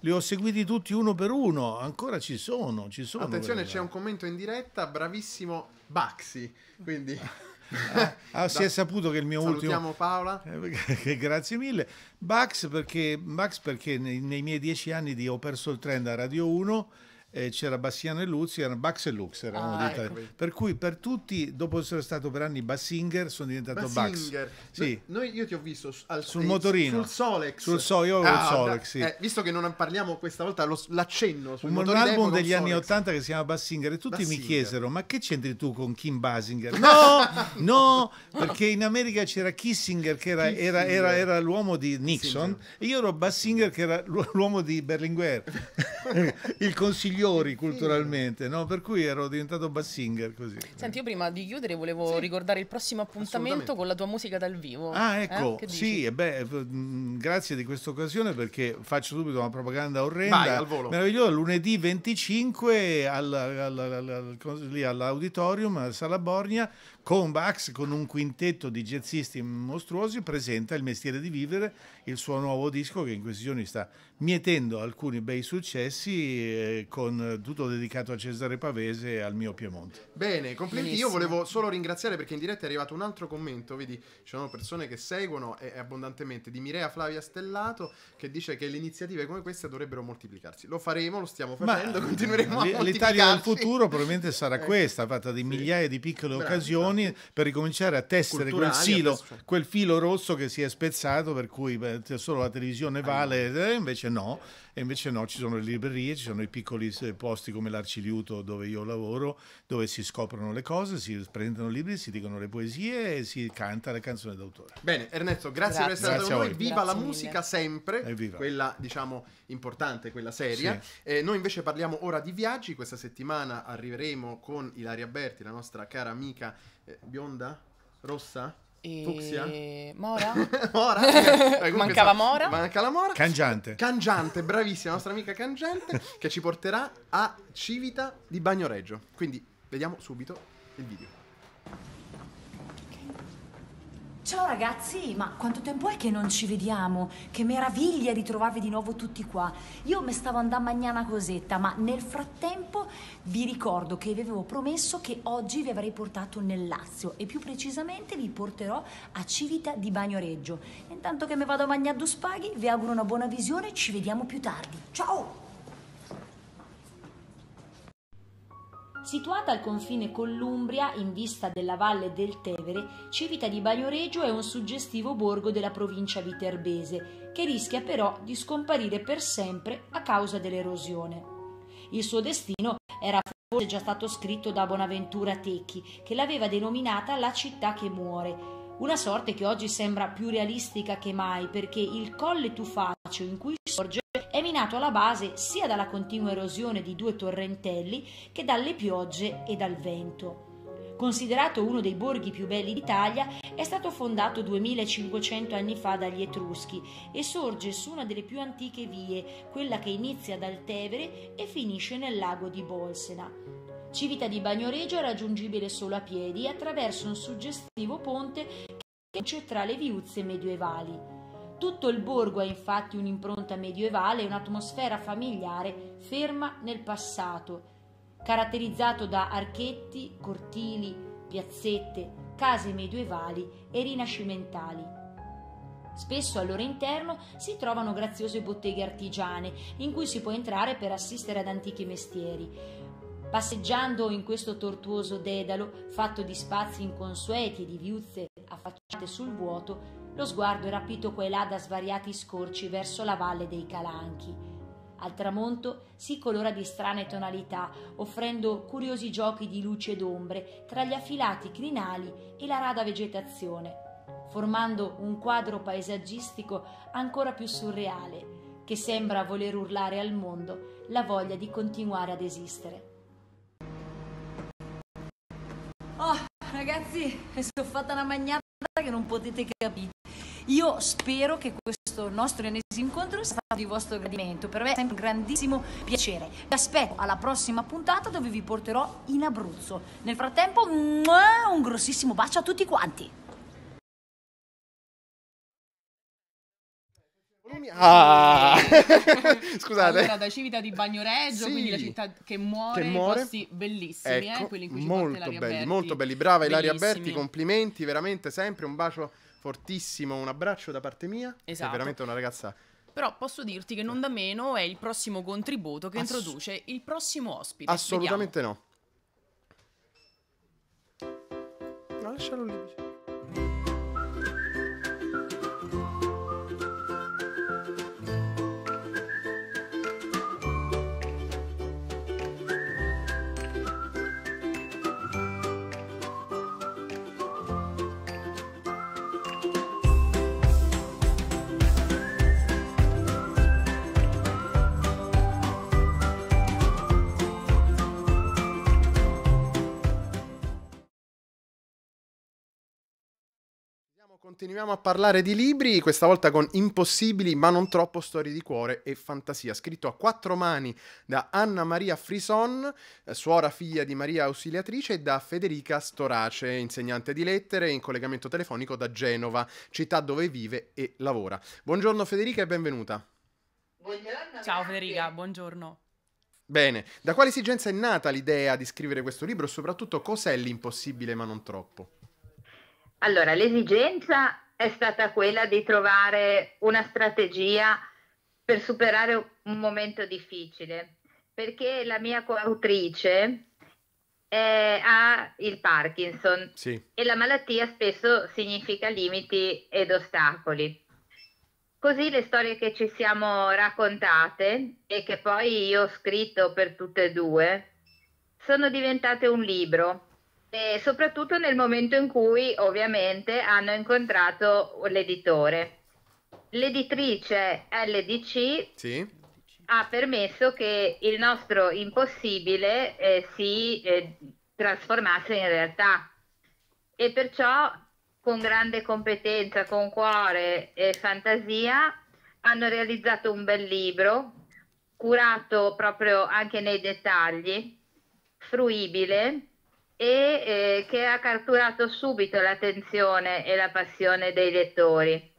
li ho seguiti tutti uno per uno, ancora ci sono, ci sono. Attenzione, c'è un commento in diretta, bravissimo Baxi, quindi... Ah, ah, si è saputo che il mio Salutiamo ultimo... Paola. Eh, grazie mille. Bax perché, Bax perché nei, nei, miei dieci anni di Ho perso il trend a Radio 1 eh, c'era Bassiano e Luzzi, erano Bax e Lux, ah, ecco. per cui per tutti, dopo essere stato per anni Bassinger, sono diventato Bax. Sì. No, io ti ho visto al, sul eh, motorino, sul Solex, sul so, io ah, Solex, sì. eh, visto che non parliamo questa volta lo, l'accenno sul un, un album degli Solex. anni 80 che si chiama Bassinger e tutti Bassinger. mi chiesero "Ma che c'entri tu con Kim Basinger?" No, no, perché in America c'era Kissinger che era, Kissinger. era, era, era l'uomo di Nixon Kissinger. e io ero Bassinger che era l'uomo di Berlinguer. il consigliere migliori culturalmente, no? per cui ero diventato bassinger così. Senti, io prima di chiudere volevo sì. ricordare il prossimo appuntamento con la tua musica dal vivo. Ah, eh? ecco, eh? sì, beh, grazie di questa occasione perché faccio subito una propaganda orrenda. Vai, al volo. Meraviglioso, lunedì 25 all'auditorium, al, al, al, a Sala Borgna, Combax, con un quintetto di jazzisti mostruosi, presenta Il mestiere di vivere, il suo nuovo disco che in questi giorni sta mietendo alcuni bei successi, eh, con tutto dedicato a Cesare Pavese e al mio Piemonte. Bene, complimenti. Benissimo. Io volevo solo ringraziare perché in diretta è arrivato un altro commento, vedi, ci sono persone che seguono e, eh, abbondantemente, di Mirea Flavia Stellato, che dice che le iniziative come queste dovrebbero moltiplicarsi. Lo faremo, lo stiamo facendo, Ma continueremo a moltiplicarci. L'Italia del futuro probabilmente sarà eh. questa, fatta di migliaia di piccole Bravi. occasioni Meloni per ricominciare a tessere quel, silo, quel, filo rosso che si è spezzato per cui beh, solo la televisione vale, eh, invece no e invece no, ci sono le librerie, ci sono i piccoli eh, posti come l'Arciliuto dove io lavoro, dove si scoprono le cose, si presentano libri, si dicono le poesie e si canta le canzoni d'autore. Bene, Ernesto, grazie, grazie. per essere stato con noi, viva grazie la musica mille. sempre, Evviva. Eh, quella diciamo importante, quella seria. Sì. Eh, noi invece parliamo ora di viaggi, questa settimana arriveremo con Ilaria Berti, la nostra cara amica eh, bionda, rossa? E... Fuxia? Mora? Mora? Dai, eh, Mancava so, Mora? Manca la Mora. Cangiante. Cangiante, bravissima, la nostra amica Cangiante, che ci porterà a Civita di Bagnoreggio. Quindi vediamo subito il video. Ciao ragazzi, ma quanto tempo è che non ci vediamo? Che meraviglia di trovarvi di nuovo tutti qua. Io mi stavo andando a mangiare una Cosetta, ma nel frattempo vi ricordo che vi avevo promesso che oggi vi avrei portato nel Lazio e più precisamente vi porterò a Civita di Bagnoreggio. Intanto che mi vado a mangiare due spaghi, vi auguro una buona visione, ci vediamo più tardi. Ciao! Situata al confine con l'Umbria, in vista della valle del Tevere, Civita di Bagnoregio è un suggestivo borgo della provincia viterbese, che rischia però di scomparire per sempre a causa dell'erosione. Il suo destino era forse già stato scritto da Bonaventura Tecchi, che l'aveva denominata la città che muore, una sorte che oggi sembra più realistica che mai perché il colle tufaccio in cui sorge è minato alla base sia dalla continua erosione di due torrentelli che dalle piogge e dal vento. Considerato uno dei borghi più belli d'Italia, è stato fondato 2500 anni fa dagli Etruschi e sorge su una delle più antiche vie, quella che inizia dal Tevere e finisce nel lago di Bolsena. Civita di Bagnoregio è raggiungibile solo a piedi attraverso un suggestivo ponte che conduce tra le viuzze medievali. Tutto il borgo ha infatti un'impronta medievale e un'atmosfera familiare ferma nel passato, caratterizzato da archetti, cortili, piazzette, case medievali e rinascimentali. Spesso al loro interno si trovano graziose botteghe artigiane in cui si può entrare per assistere ad antichi mestieri. Passeggiando in questo tortuoso dedalo, fatto di spazi inconsueti e di viuzze affacciate sul vuoto, lo sguardo è rapito qua e là da svariati scorci verso la valle dei Calanchi. Al tramonto si colora di strane tonalità, offrendo curiosi giochi di luce ed ombre tra gli affilati crinali e la rada vegetazione, formando un quadro paesaggistico ancora più surreale, che sembra voler urlare al mondo la voglia di continuare ad esistere. ragazzi, mi sono fatta una magnata che non potete capire. Io spero che questo nostro ennesimo incontro sia stato di vostro gradimento. Per me è sempre un grandissimo piacere. Vi aspetto alla prossima puntata dove vi porterò in Abruzzo. Nel frattempo, un grossissimo bacio a tutti quanti. Ah! Scusate. Allora, da Civita di Bagnoregio, sì, quindi la città che muore, che muore. posti bellissimi, eh, ecco, eh, quelli in cui ci molto belli, Berti. Molto belli, brava Ilaria Berti, complimenti, veramente sempre un bacio fortissimo, un abbraccio da parte mia. Esatto. È veramente una ragazza però posso dirti che non da meno è il prossimo contributo che Ass- introduce il prossimo ospite. Assolutamente Vediamo. No, lascialo lì. Continuiamo a parlare di libri, questa volta con Impossibili ma non troppo storie di cuore e fantasia, scritto a quattro mani da Anna Maria Frison, eh, suora figlia di Maria Ausiliatrice, e da Federica Storace, insegnante di lettere in collegamento telefonico da Genova, città dove vive e lavora. Buongiorno Federica e benvenuta. Buongiorno. Ciao Federica, buongiorno. Bene, da quale esigenza è nata l'idea di scrivere questo libro e soprattutto cos'è l'impossibile ma non troppo? Allora, l'esigenza è stata quella di trovare una strategia per superare un momento difficile, perché la mia coautrice eh, ha il Parkinson sì. e la malattia spesso significa limiti ed ostacoli. Così le storie che ci siamo raccontate e che poi io ho scritto per tutte e due sono diventate un libro e soprattutto nel momento in cui ovviamente hanno incontrato l'editore. L'editrice LDC sì. ha permesso che il nostro impossibile eh, si eh, trasformasse in realtà e perciò con grande competenza, con cuore e fantasia hanno realizzato un bel libro curato proprio anche nei dettagli, fruibile e eh, che ha catturato subito l'attenzione e la passione dei lettori.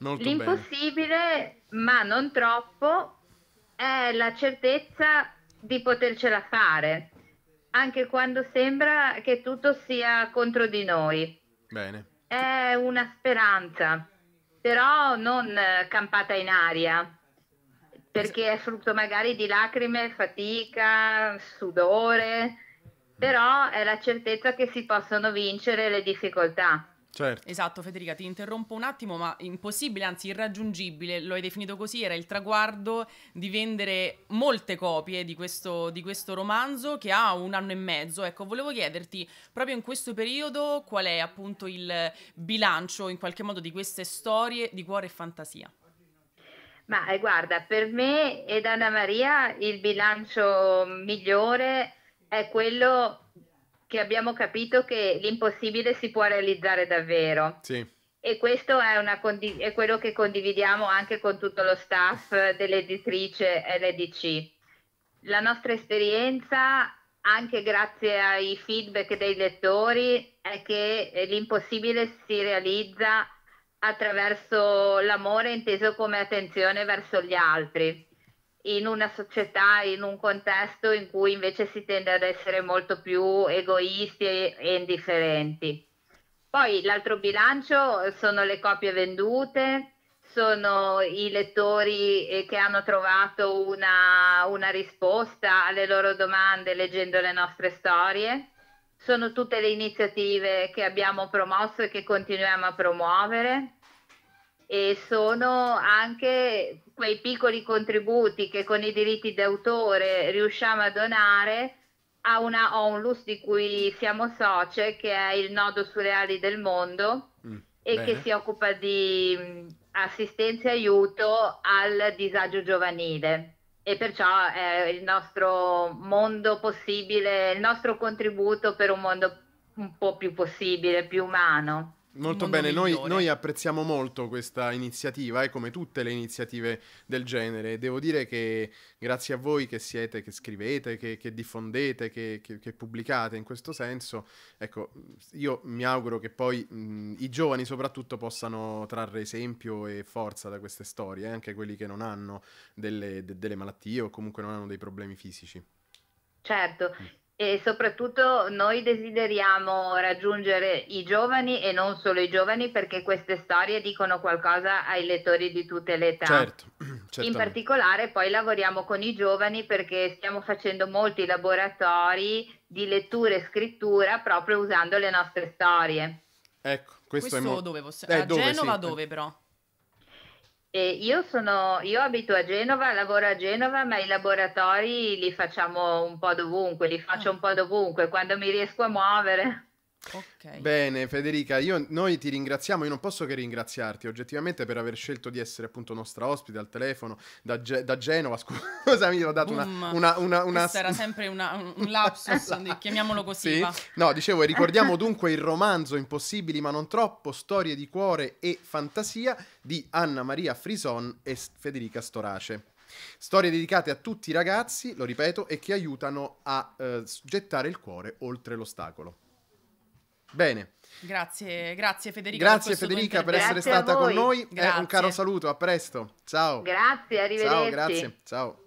Molto L'impossibile, bene. ma non troppo, è la certezza di potercela fare, anche quando sembra che tutto sia contro di noi. Bene. È una speranza, però non eh, campata in aria, perché è frutto magari di lacrime, fatica, sudore però è la certezza che si possono vincere le difficoltà. Certo. Esatto, Federica, ti interrompo un attimo, ma impossibile, anzi irraggiungibile, lo hai definito così, era il traguardo di vendere molte copie di questo, di questo, romanzo che ha un anno e mezzo. Ecco, volevo chiederti proprio in questo periodo qual è appunto il bilancio in qualche modo di queste storie di cuore e fantasia. Ma eh, guarda, per me ed Anna Maria il bilancio migliore è quello che abbiamo capito che l'impossibile si può realizzare davvero. Sì. E questo è, condiv- è, quello che condividiamo anche con tutto lo staff dell'editrice LDC. La nostra esperienza, anche grazie ai feedback dei lettori, è che l'impossibile si realizza attraverso l'amore inteso come attenzione verso gli altri in una società, in un contesto in cui invece si tende ad essere molto più egoisti e, indifferenti. Poi l'altro bilancio eh, sono le copie vendute, sono i lettori eh, che hanno trovato una, una, risposta alle loro domande leggendo le nostre storie, sono tutte le iniziative che abbiamo promosso e che continuiamo a promuovere, e sono anche quei piccoli contributi che con i diritti d'autore riusciamo a donare a una onlus di cui siamo socie che è il nodo sulle ali del mondo mm, e bene. che si occupa di mm, assistenza e aiuto al disagio giovanile e perciò è il nostro mondo possibile, il nostro contributo per un mondo un po' più possibile, più umano. Molto bene, noi, noi, apprezziamo molto questa iniziativa e eh, come tutte le iniziative del genere. Devo dire che grazie a voi che siete, che scrivete, che, che diffondete, che, che, che, pubblicate in questo senso, ecco, io mi auguro che poi mh, i giovani soprattutto possano trarre esempio e forza da queste storie, eh, anche quelli che non hanno delle, de, delle malattie o comunque non hanno dei problemi fisici. Certo, mm e soprattutto noi desideriamo raggiungere i giovani e non solo i giovani perché queste storie dicono qualcosa ai lettori di tutte le età. Certo, in particolare poi lavoriamo con i giovani perché stiamo facendo molti laboratori di lettura e scrittura proprio usando le nostre storie. Ecco, questo, questo è mo- dove? Poss- eh, a dove, Genova sì. dove però? Eh, io, sono, io, abito a Genova, lavoro a Genova, ma i laboratori li facciamo un po' dovunque, li faccio ah. un po' dovunque quando mi riesco a muovere. Okay. Bene, Federica, io, noi ti ringraziamo, io non posso che ringraziarti oggettivamente per aver scelto di essere appunto nostra ospite al telefono da, Ge da Genova, scusami, ho dato Boom. una... una, una, una... era sempre una, un lapsus, esatto. chiamiamolo così. Sì. No, dicevo, ricordiamo dunque il romanzo Impossibili ma non troppo, storie di cuore e fantasia di Anna Maria Frison e Federica Storace. Storie dedicate a tutti i ragazzi, lo ripeto, e che aiutano a eh, gettare il cuore oltre l'ostacolo. Bene. Grazie, grazie Federica. Grazie per Federica per essere grazie stata con noi. Eh, un caro saluto, a presto. Ciao. Grazie, arrivederci. Ciao, grazie. Ciao.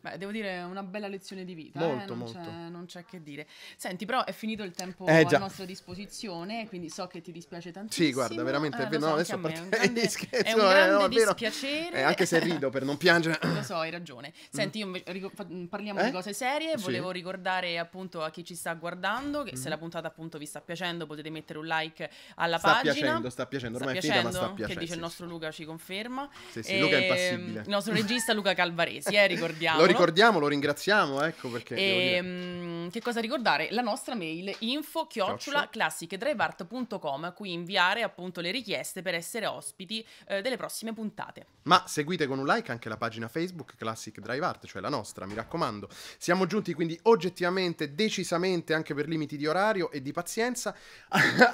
Beh, devo dire, una bella lezione di vita. Eh, molto, eh? non, molto. C'è, non, C'è, che dire. Senti, però è finito il tempo eh, a nostra disposizione, quindi so che ti dispiace tantissimo. Sì, guarda, veramente. Eh, no, adesso a parte un grande, scherzo, è un eh, grande no, dispiacere. Eh, anche se rido per non piangere. lo so, hai ragione. Mm. Senti, io ric- mm, parliamo di cose serie. Volevo sì. ricordare appunto a chi ci sta guardando che mm se la puntata appunto vi sta piacendo, potete mettere un like alla sta pagina. Piacendo, sta piacendo, ormai sta piacendo, è finita, ma sta piacendo. Che dice sì, il nostro Luca ci conferma. Sì, sì, e... Luca è impassibile. Ehm, il nostro regista Luca Calvaresi, eh, ricordiamo ricordiamo, lo ringraziamo, ecco perché... E, ehm, che cosa ricordare? La nostra mail info chiocciola classicdriveart.com a cui inviare appunto le richieste per essere ospiti eh, delle prossime puntate. Ma seguite con un like anche la pagina Facebook Classic Drive Art, cioè la nostra, mi raccomando. Siamo giunti quindi oggettivamente, decisamente, anche per limiti di orario e di pazienza.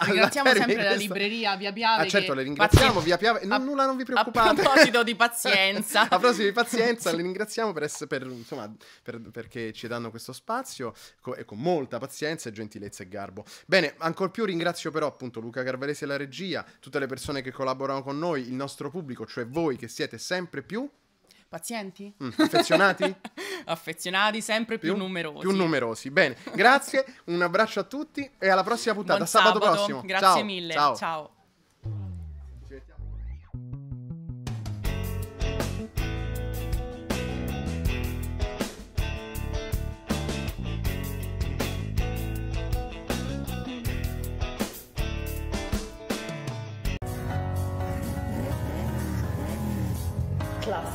Ringraziamo sempre la libreria Via Piave. Ah, certo, le ringraziamo Via Piave. Non, a, nulla, non vi preoccupate. A proposito di pazienza. a proposito di pazienza, le ringraziamo per, essere, per insomma, per, perché ci danno questo spazio co- e con molta pazienza, gentilezza e garbo. Bene, ancor più ringrazio però appunto Luca Carvalesi e la regia, tutte le persone che collaborano con noi, il nostro pubblico, cioè voi che siete sempre più pazienti? Mm, affezionati? affezionati, sempre più, più, numerosi. Più numerosi. Bene, grazie, un abbraccio a tutti e alla prossima puntata, sabato, sabato, prossimo. Grazie ciao, mille, ciao. ciao.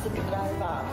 死不改吧！